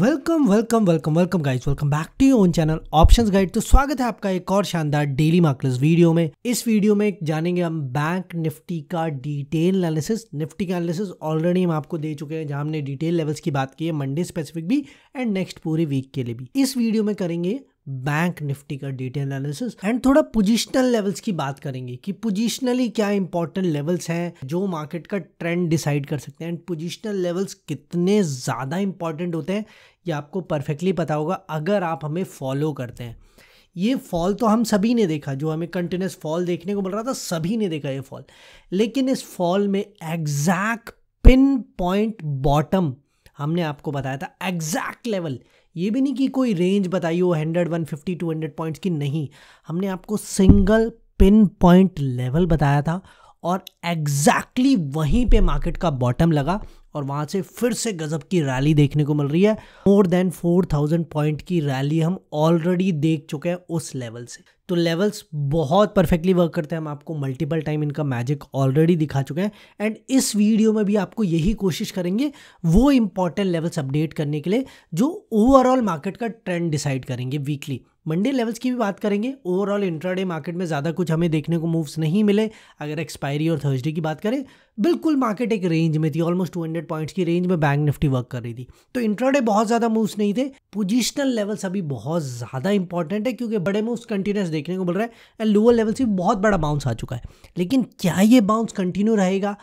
welcome welcome welcome welcome guys welcome back to you own channel options guide तो स्वागत है आपका एक और शानदार डेली मार्केट वीडियो में इस वीडियो में जानेंगे हम बैंक निफ्टी का डिटेल एनालिसिस निफ्टी का एनालिसिस ऑलरेडी हम आपको दे चुके हैं जहां हमने डिटेल लेवल्स की बात की है मंडे स्पेसिफिक भी एंड नेक्स्ट पूरे वीक के लिए भी इस वीडियो में करेंगे बैंक निफ्टी का डिटेल एनालिसिस एंड थोड़ा पोजिशनल लेवल्स की बात करेंगे कि पोजिशनली क्या इंपॉर्टेंट लेवल्स हैं जो मार्केट का ट्रेंड डिसाइड कर सकते हैं एंड पोजिशनल लेवल्स कितने ज़्यादा इंपॉर्टेंट होते हैं ये आपको परफेक्टली पता होगा अगर आप हमें फॉलो करते हैं ये फॉल तो हम सभी ने देखा जो हमें कंटिन्यूस फॉल देखने को मिल रहा था सभी ने देखा ये फॉल लेकिन इस फॉल में एग्जैक्ट पिन पॉइंट बॉटम हमने आपको बताया था एग्जैक्ट लेवल ये भी नहीं कि कोई रेंज बताई हो hundred one fifty to hundred points की नहीं हमने आपको सिंगल पिन पॉइंट लेवल बताया था और एग्जैक्टली exactly वहीं पे मार्केट का बॉटम लगा और वहाँ से फिर से गज़ब की रैली देखने को मिल रही है more than four thousand point की रैली हम ऑलरेडी देख चुके हैं उस लेवल से तो लेवल्स बहुत परफेक्टली वर्क करते हैं हम आपको मल्टीपल टाइम इनका मैजिक ऑलरेडी दिखा चुके हैं एंड इस वीडियो में भी आपको यही कोशिश करेंगे वो इंपॉर्टेंट लेवल्स अपडेट करने के लिए जो ओवरऑल मार्केट का ट्रेंड डिसाइड करेंगे वीकली मंडे लेवल्स की भी बात करेंगे ओवरऑल इंट्राडे मार्केट में ज़्यादा कुछ हमें देखने को मूव्स नहीं मिले अगर एक्सपायरी और थर्सडे की बात करें बिल्कुल मार्केट एक रेंज में थी ऑलमोस्ट 200 पॉइंट्स की रेंज में बैंक निफ्टी वर्क कर रही थी तो इंट्राडे बहुत ज़्यादा मूव्स नहीं थे पोजिशनल लेवल्स अभी बहुत ज़्यादा इंपॉर्टेंट है क्योंकि बड़े मूव्स कंटिन्यूस देखने को मिल रहा है एंड लोअर लेवल से बहुत बड़ा बाउंस आ चुका है लेकिन क्या ये बाउंस कंटिन्यू रहेगा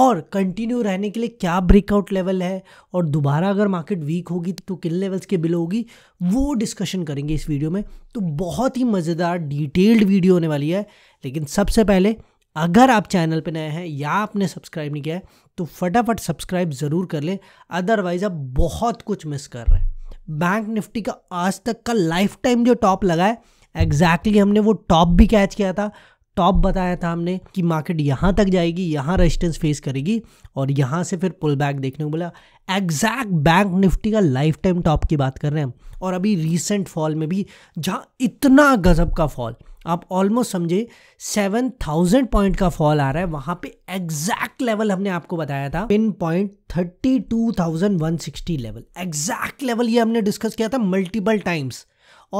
और कंटिन्यू रहने के लिए क्या ब्रेकआउट लेवल है और दोबारा अगर मार्केट वीक होगी तो किन लेवल्स के बिलो होगी वो डिस्कशन करेंगे इस वीडियो में तो बहुत ही मज़ेदार डिटेल्ड वीडियो होने वाली है लेकिन सबसे पहले अगर आप चैनल पे नए हैं या आपने सब्सक्राइब नहीं किया है तो फटाफट सब्सक्राइब ज़रूर कर लें अदरवाइज़ आप बहुत कुछ मिस कर रहे हैं बैंक निफ्टी का आज तक का लाइफ टाइम जो टॉप लगा है एग्जैक्टली exactly हमने वो टॉप भी कैच किया था टॉप बताया था हमने कि मार्केट यहाँ तक जाएगी यहाँ रेजिस्टेंस फेस करेगी और यहाँ से फिर पुल बैक देखने को मिला एग्जैक्ट बैंक निफ्टी का लाइफ टाइम टॉप की बात कर रहे हैं और अभी रिसेंट फॉल में भी जहाँ इतना गजब का फॉल आप ऑलमोस्ट समझे सेवन थाउजेंड पॉइंट का फॉल आ रहा है वहाँ पे एग्जैक्ट लेवल हमने आपको बताया था pin point thirty two thousand one sixty level exact level ये हमने डिस्कस किया था मल्टीपल टाइम्स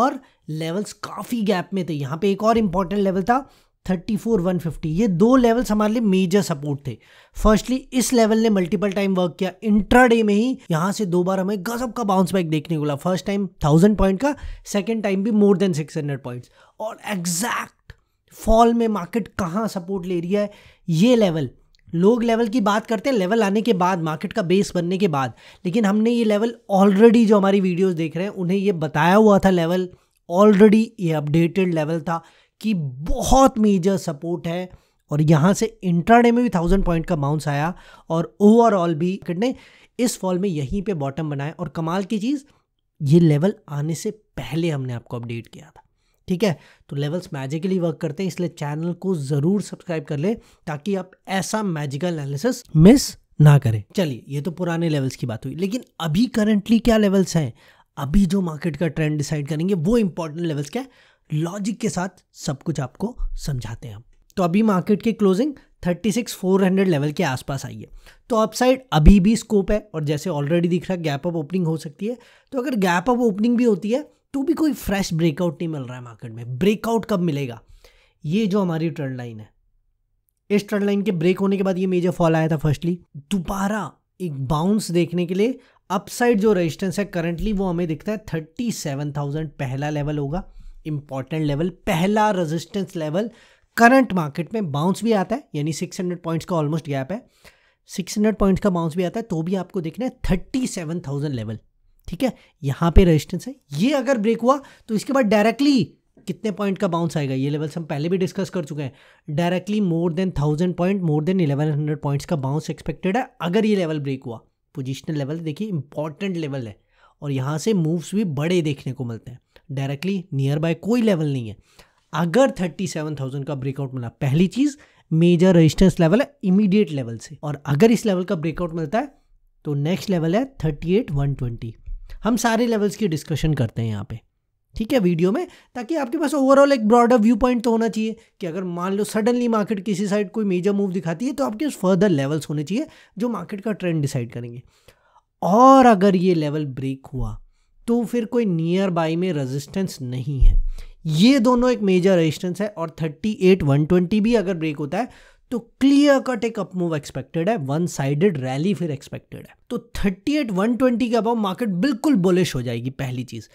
और लेवल्स काफ़ी गैप में थे यहाँ पे एक और इम्पॉर्टेंट लेवल था थर्टी फोर वन फिफ्टी ये दो लेवल्स हमारे लिए मेजर सपोर्ट थे फर्स्टली इस लेवल ने मल्टीपल टाइम वर्क किया इंट्रा डे में ही यहाँ से दो बार हमें गजब का बाउंस बैक देखने को मिला फर्स्ट टाइम थाउजेंड पॉइंट का सेकेंड टाइम भी more than six hundred points और एग्जैक्ट फॉल में मार्केट कहाँ सपोर्ट ले रही है ये लेवल लोग लेवल की बात करते हैं लेवल आने के बाद मार्केट का बेस बनने के बाद लेकिन हमने ये लेवल ऑलरेडी जो हमारी वीडियोस देख रहे हैं उन्हें ये बताया हुआ था लेवल ऑलरेडी ये अपडेटेड लेवल था की बहुत मेजर सपोर्ट है और यहाँ से इंट्राडे में भी थाउजेंड पॉइंट का बाउंस आया और ओवरऑल भी ने इस फॉल में यहीं पे बॉटम बनाया और कमाल की चीज़ ये लेवल आने से पहले हमने आपको अपडेट किया था ठीक है तो लेवल्स मैजिकली वर्क करते हैं इसलिए चैनल को ज़रूर सब्सक्राइब कर ले ताकि आप ऐसा मैजिकल एनालिसिस मिस ना करें चलिए ये तो पुराने लेवल्स की बात हुई लेकिन अभी करंटली क्या लेवल्स हैं अभी जो मार्केट का ट्रेंड डिसाइड करेंगे वो इंपॉर्टेंट लेवल्स क्या है लॉजिक के साथ सब कुछ आपको समझाते हैं तो अभी मार्केट की क्लोजिंग 36400 लेवल के आसपास आई है तो अपसाइड अभी भी स्कोप है और जैसे ऑलरेडी दिख रहा है गैप अप ओपनिंग हो सकती है तो अगर गैप अप ओपनिंग भी होती है तो भी कोई फ्रेश ब्रेकआउट नहीं मिल रहा है मार्केट में ब्रेकआउट कब मिलेगा ये जो हमारी ट्रेंड लाइन है इस ट्रेंड लाइन के ब्रेक होने के बाद ये मेजर फॉल आया था फर्स्टली दोबारा एक बाउंस देखने के लिए अपसाइड जो रेजिस्टेंस है करंटली वो हमें दिखता है थर्टी सेवन थाउजेंड पहला लेवल होगा इम्पॉर्टेंट लेवल पहला रेजिस्टेंस लेवल करंट मार्केट में बाउंस भी आता है यानी 600 पॉइंट्स का ऑलमोस्ट गैप है 600 पॉइंट्स का बाउंस भी आता है तो भी आपको देखना है थर्टी लेवल ठीक है यहाँ पे रेजिस्टेंस है ये अगर ब्रेक हुआ तो इसके बाद डायरेक्टली कितने पॉइंट का बाउंस आएगा ये लेवल्स हम पहले भी डिस्कस कर चुके हैं directly more than thousand point more than eleven hundred points का बाउंस एक्सपेक्टेड है अगर ये लेवल ब्रेक हुआ पोजिशनल लेवल देखिए इंपॉर्टेंट लेवल है और यहाँ से मूव्स भी बड़े देखने को मिलते हैं डायरेक्टली नियर बाय कोई लेवल नहीं है अगर थर्टी सेवन थाउजेंड का ब्रेकआउट मिला पहली चीज़ मेजर रेजिस्टेंस लेवल है इमीडिएट लेवल से और अगर इस लेवल का ब्रेकआउट मिलता है तो नेक्स्ट लेवल है थर्टी एट वन ट्वेंटी हम सारे लेवल्स की डिस्कशन करते हैं यहाँ पे ठीक है वीडियो में ताकि आपके पास ओवरऑल एक ब्रॉडर व्यू पॉइंट तो होना चाहिए कि अगर मान लो सडनली मार्केट किसी साइड कोई मेजर मूव दिखाती है तो आपके पास फर्दर लेवल्स होने चाहिए जो मार्केट का ट्रेंड डिसाइड करेंगे और अगर ये लेवल ब्रेक हुआ तो फिर कोई नियर बाई में रेजिस्टेंस नहीं है ये दोनों एक मेजर रेजिस्टेंस है और 38 120 भी अगर ब्रेक होता है तो क्लियर कट एक अपमूव एक्सपेक्टेड है वन साइडेड रैली फिर एक्सपेक्टेड है तो 38 120 के अबाव मार्केट बिल्कुल बुलिश हो जाएगी पहली चीज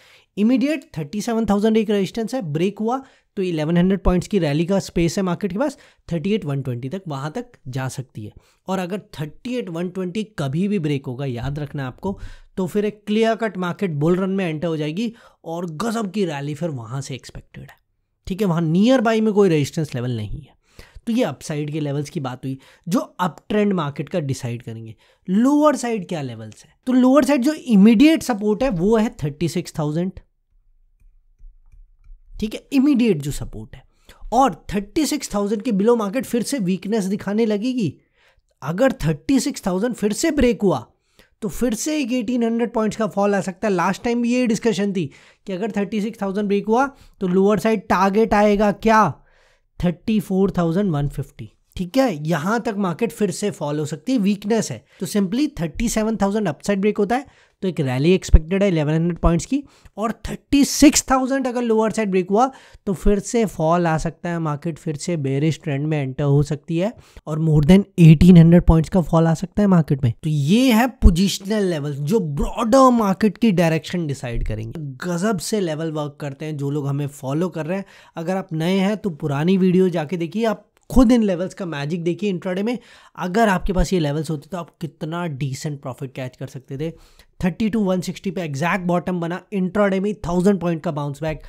इमीडिएट 37,000 एक रेजिस्टेंस है ब्रेक हुआ तो 1100 पॉइंट्स की रैली का स्पेस है मार्केट के पास 38120 तक वहाँ तक जा सकती है और अगर 38120 कभी भी ब्रेक होगा याद रखना आपको तो फिर एक clear cut market bull run में एंटर हो जाएगी और गजब की रैली फिर वहाँ से एक्सपेक्टेड है ठीक है वहाँ नियर बाई में कोई रेजिस्टेंस लेवल नहीं है तो ये अपसाइड के लेवल्स की बात हुई जो अप ट्रेंड मार्केट का डिसाइड करेंगे लोअर साइड क्या लेवल्स है तो लोअर साइड जो इमीडिएट सपोर्ट है वो है थर्टी सिक्स थाउजेंड ठीक है इमीडिएट जो सपोर्ट है और 36,000 के बिलो मार्केट फिर से वीकनेस दिखाने लगेगी अगर 36,000 फिर से ब्रेक हुआ तो फिर से एक 1800 पॉइंट्स का फॉल आ सकता है लास्ट टाइम भी ये डिस्कशन थी कि अगर 36,000 ब्रेक हुआ तो लोअर साइड टारगेट आएगा क्या 34,150 ठीक है यहां तक मार्केट फिर से फॉल हो सकती है वीकनेस है तो सिंपली 37,000 अपसाइड ब्रेक होता है तो एक रैली एक्सपेक्टेड है 1100 पॉइंट्स की और 36,000 अगर लोअर साइड ब्रेक हुआ तो फिर से फॉल आ सकता है मार्केट फिर से बेरिश ट्रेंड में एंटर हो सकती है और मोर देन 1800 पॉइंट्स का फॉल आ सकता है मार्केट में तो ये है पोजिशनल लेवल जो ब्रॉडर मार्केट की डायरेक्शन डिसाइड करेंगे गजब से लेवल वर्क करते हैं जो लोग हमें फॉलो कर रहे हैं अगर आप नए हैं तो पुरानी वीडियो जाके देखिए आप खुद इन लेवल्स का मैजिक देखिए इंट्राडे में अगर आपके पास ये लेवल्स होते तो आप कितना डिसेंट प्रॉफिट कैच कर सकते थे थर्टी टू वन सिक्सटी पे एग्जैक्ट बॉटम बना इंट्राडे में थाउजेंड पॉइंट का bounce back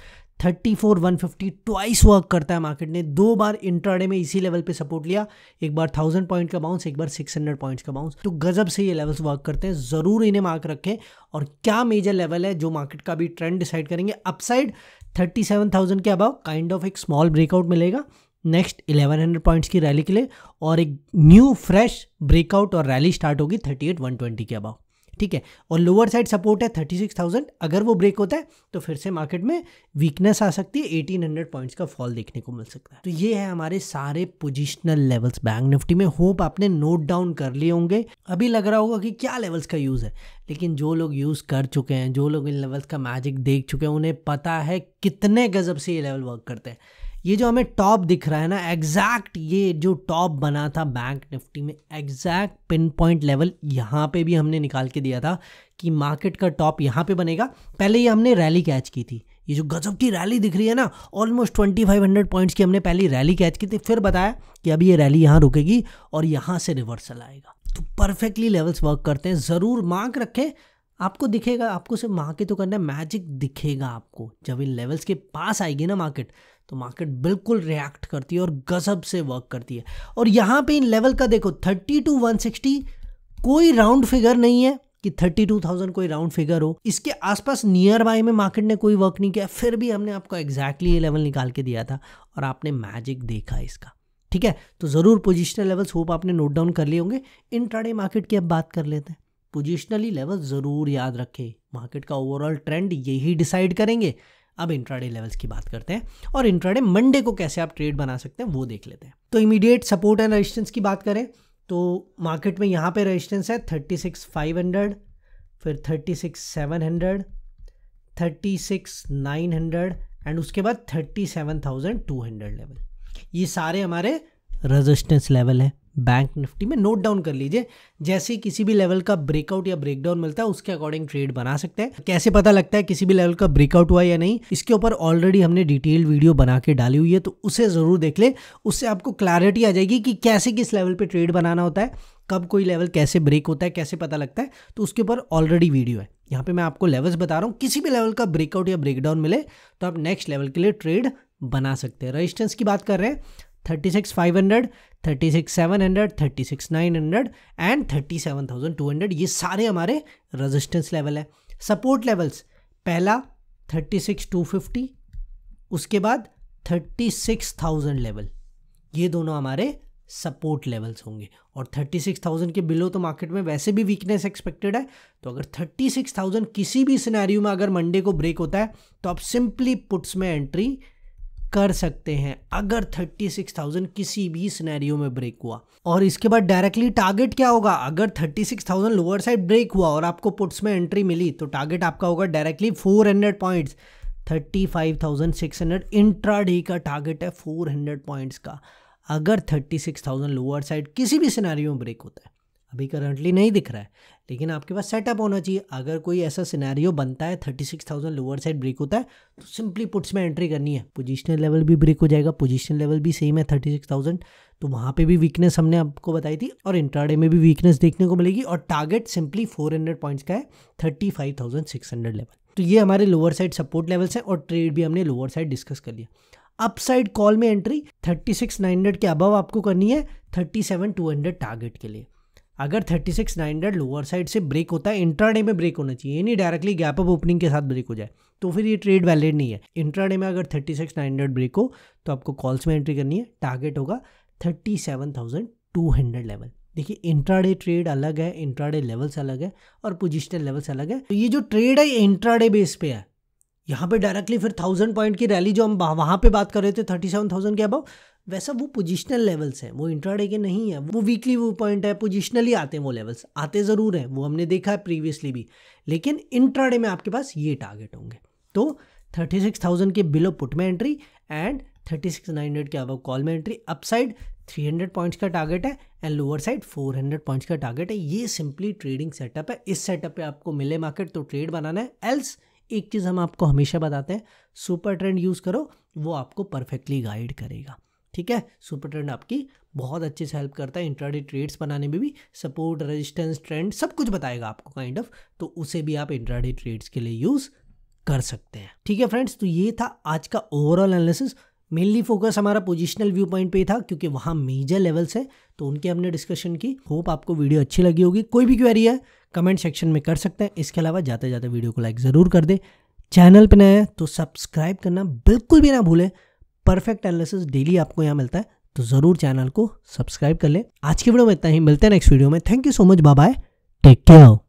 thirty four one fifty twice work करता है मार्केट ने दो बार इंट्राडे में इसी लेवल पे सपोर्ट लिया एक बार थाउजेंड पॉइंट का बाउंस एक बार सिक्स हंड्रेड पॉइंट्स का बाउंस तो गजब से ये लेवल्स वर्क करते हैं ज़रूर इन्हें मार्क रखें और क्या मेजर लेवल है जो मार्केट का भी ट्रेंड डिसाइड करेंगे अपसाइड थर्टी सेवन थाउजेंड के अबाव काइंड ऑफ एक स्मॉल ब्रेकआउट मिलेगा नेक्स्ट 1100 पॉइंट्स की रैली के लिए और एक न्यू फ्रेश ब्रेकआउट और रैली स्टार्ट होगी 38120 के अबाउ ठीक है और लोअर साइड सपोर्ट है 36,000 अगर वो ब्रेक होता है तो फिर से मार्केट में वीकनेस आ सकती है 1800 पॉइंट्स का फॉल देखने को मिल सकता है तो ये है हमारे सारे पोजिशनल लेवल्स बैंक निफ्टी में होप आपने नोट डाउन कर लिए होंगे अभी लग रहा होगा कि क्या लेवल्स का यूज़ है लेकिन जो लोग यूज़ कर चुके हैं जो लोग इन लेवल्स का मैजिक देख चुके हैं उन्हें पता है कितने गजब से ये लेवल वर्क करते हैं ये जो हमें टॉप दिख रहा है ना एग्जैक्ट ये जो टॉप बना था बैंक निफ्टी में एग्जैक्ट पिन पॉइंट लेवल यहाँ पे भी हमने निकाल के दिया था कि मार्केट का टॉप यहाँ पे बनेगा पहले ये हमने रैली कैच की थी ये जो गजब की रैली दिख रही है ना almost twenty five hundred points की हमने पहली रैली कैच की थी फिर बताया कि अभी ये रैली यहाँ रुकेगी और यहाँ से रिवर्सल आएगा तो परफेक्टली लेवल्स वर्क करते हैं ज़रूर मार्क रखें आपको दिखेगा आपको सिर्फ मार्केट तो करना है मैजिक दिखेगा आपको जब इन लेवल्स के पास आएगी ना मार्केट तो मार्केट बिल्कुल रिएक्ट करती है और गजब से वर्क करती है और यहाँ पे इन लेवल का देखो थर्टी टू वन सिक्सटी कोई राउंड फिगर नहीं है कि थर्टी टू थाउजेंड कोई राउंड फिगर हो इसके आसपास नियर बाय में मार्केट ने कोई वर्क नहीं किया फिर भी हमने आपको एग्जैक्टली ये लेवल निकाल के दिया था और आपने मैजिक देखा इसका ठीक है तो ज़रूर पोजिशनल लेवल्स होप आपने नोट डाउन कर लिए होंगे इन मार्केट की अब बात कर लेते हैं पोजिशनली लेवल ज़रूर याद रखें मार्केट का ओवरऑल ट्रेंड यही डिसाइड करेंगे अब इंट्राडे लेवल्स की बात करते हैं और इंट्राडे मंडे को कैसे आप ट्रेड बना सकते हैं वो देख लेते हैं तो इमीडिएट सपोर्ट एंड रजिस्टेंस की बात करें तो मार्केट में यहाँ पे रजिस्टेंस है थर्टी सिक्स फाइव हंड्रेड फिर thirty six seven hundred thirty six nine hundred and उसके बाद thirty seven thousand two hundred level ये सारे हमारे रजिस्टेंस लेवल हैं बैंक निफ्टी में नोट डाउन कर लीजिए जैसे किसी भी लेवल का ब्रेकआउट या ब्रेकडाउन मिलता है उसके अकॉर्डिंग ट्रेड बना सकते हैं कैसे पता लगता है किसी भी लेवल का ब्रेकआउट हुआ या नहीं इसके ऊपर ऑलरेडी हमने डिटेल वीडियो बना के डाली हुई है तो उसे ज़रूर देख ले उससे आपको क्लैरिटी आ जाएगी कि कैसे किस लेवल पर ट्रेड बनाना होता है कब कोई लेवल कैसे ब्रेक होता है कैसे पता लगता है तो उसके ऊपर ऑलरेडी वीडियो है यहाँ पे मैं आपको लेवल्स बता रहा हूँ किसी भी लेवल का ब्रेकआउट या ब्रेकडाउन मिले तो आप नेक्स्ट लेवल के लिए ट्रेड बना सकते हैं रेजिस्टेंस की बात कर रहे हैं thirty six five hundred thirty six seven hundred thirty six nine hundred and thirty seven thousand two hundred ये सारे हमारे रेजिस्टेंस लेवल है सपोर्ट लेवल्स पहला थर्टी सिक्स टू फिफ्टी उसके बाद थर्टी सिक्स थाउजेंड लेवल ये दोनों हमारे सपोर्ट लेवल्स होंगे और थर्टी सिक्स थाउजेंड के बिलो तो मार्केट में वैसे भी वीकनेस एक्सपेक्टेड है तो अगर थर्टी सिक्स थाउजेंड किसी भी सिनेरियो में अगर मंडे को ब्रेक होता है तो आप सिंपली पुट्स में एंट्री कर सकते हैं अगर 36,000 किसी भी सिनेरियो में ब्रेक हुआ और इसके बाद डायरेक्टली टारगेट क्या होगा अगर 36,000 लोअर साइड ब्रेक हुआ और आपको पुट्स में एंट्री मिली तो टारगेट आपका होगा डायरेक्टली 400 पॉइंट्स 35,600 इंट्राडे का टारगेट है 400 पॉइंट्स का अगर 36,000 लोअर साइड किसी भी सिनेरियो में ब्रेक होता है अभी करंटली नहीं दिख रहा है लेकिन आपके पास सेटअप होना चाहिए अगर कोई ऐसा सिनेरियो बनता है thirty six thousand lower side break होता है तो सिंपली पुट्स में एंट्री करनी है पोजिशनल लेवल भी ब्रेक हो जाएगा पोजिशनल लेवल भी सेम है थर्टी सिक्स थाउजेंड तो वहाँ पे भी वीकनेस हमने आपको बताई थी और इंट्राडे में भी वीकनेस देखने को मिलेगी और target simply four hundred points का है thirty five thousand six hundred level तो ये हमारे लोअर साइड सपोर्ट लेवल्स हैं और ट्रेड भी हमने लोअर साइड डिस्कस कर लिया अपसाइड कॉल में entry thirty six nine hundred के अबव आपको करनी है thirty seven two hundred target के लिए अगर 36900 लोअर साइड से ब्रेक होता है इंट्राडे में ब्रेक होना चाहिए नहीं डायरेक्टली गैप अप ओपनिंग के साथ ब्रेक हो जाए तो फिर ये ट्रेड वैलिड नहीं है इंट्राडे में अगर 36900 ब्रेक हो तो आपको कॉल्स में एंट्री करनी है टारगेट होगा 37200 लेवल देखिए इंट्राडे ट्रेड अलग है इंट्राडे लेवल्स अलग है और पोजिशनल लेवल्स अलग है तो ये जो ट्रेड है ये इंट्राडे बेस पे है यहाँ पे डायरेक्टली फिर थाउजेंड पॉइंट की रैली जो हम वहाँ पे बात कर रहे थे थर्टी सेवन थाउजेंड के अबाव वैसा वो पोजिशनल लेवल्स हैं वो इंट्राडे के नहीं है वो वीकली वो पॉइंट है पोजिशनली आते हैं वो लेवल्स आते ज़रूर हैं वो हमने देखा है प्रीवियसली भी लेकिन इंट्राडे में आपके पास ये टारगेट होंगे तो थर्टी सिक्स थाउजेंड के बिलो पुट में entry and thirty six nine hundred के अबाव कॉल में entry upside three hundred points का टारगेट है and lower side four hundred points का टारगेट है ये सिंपली ट्रेडिंग सेटअप है इस सेटअप पे आपको मिले मार्केट तो ट्रेड बनाना है एल्स एक चीज़ हम आपको हमेशा बताते हैं सुपर ट्रेंड यूज़ करो वो आपको परफेक्टली गाइड करेगा ठीक है सुपर ट्रेंड आपकी बहुत अच्छे से हेल्प करता है इंट्राडे ट्रेड्स बनाने में भी सपोर्ट रेजिस्टेंस ट्रेंड सब कुछ बताएगा आपको काइंड ऑफ तो उसे भी आप इंट्राडे ट्रेड्स के लिए यूज़ कर सकते हैं ठीक है फ्रेंड्स तो ये था आज का ओवरऑल एनालिसिस मेनली फोकस हमारा पोजिशनल व्यू पॉइंट पे था क्योंकि वहाँ मेजर लेवल्स है तो उनके हमने डिस्कशन की होप आपको वीडियो अच्छी लगी होगी कोई भी क्वेरी है कमेंट सेक्शन में कर सकते हैं इसके अलावा जाते जाते वीडियो को लाइक ज़रूर कर दें चैनल पर नया है तो सब्सक्राइब करना बिल्कुल भी ना भूलें परफेक्ट एनालिसिस डेली आपको यहाँ मिलता है तो ज़रूर चैनल को सब्सक्राइब कर लें आज की वीडियो में इतना ही मिलते हैं नेक्स्ट वीडियो में thank you so much bye take care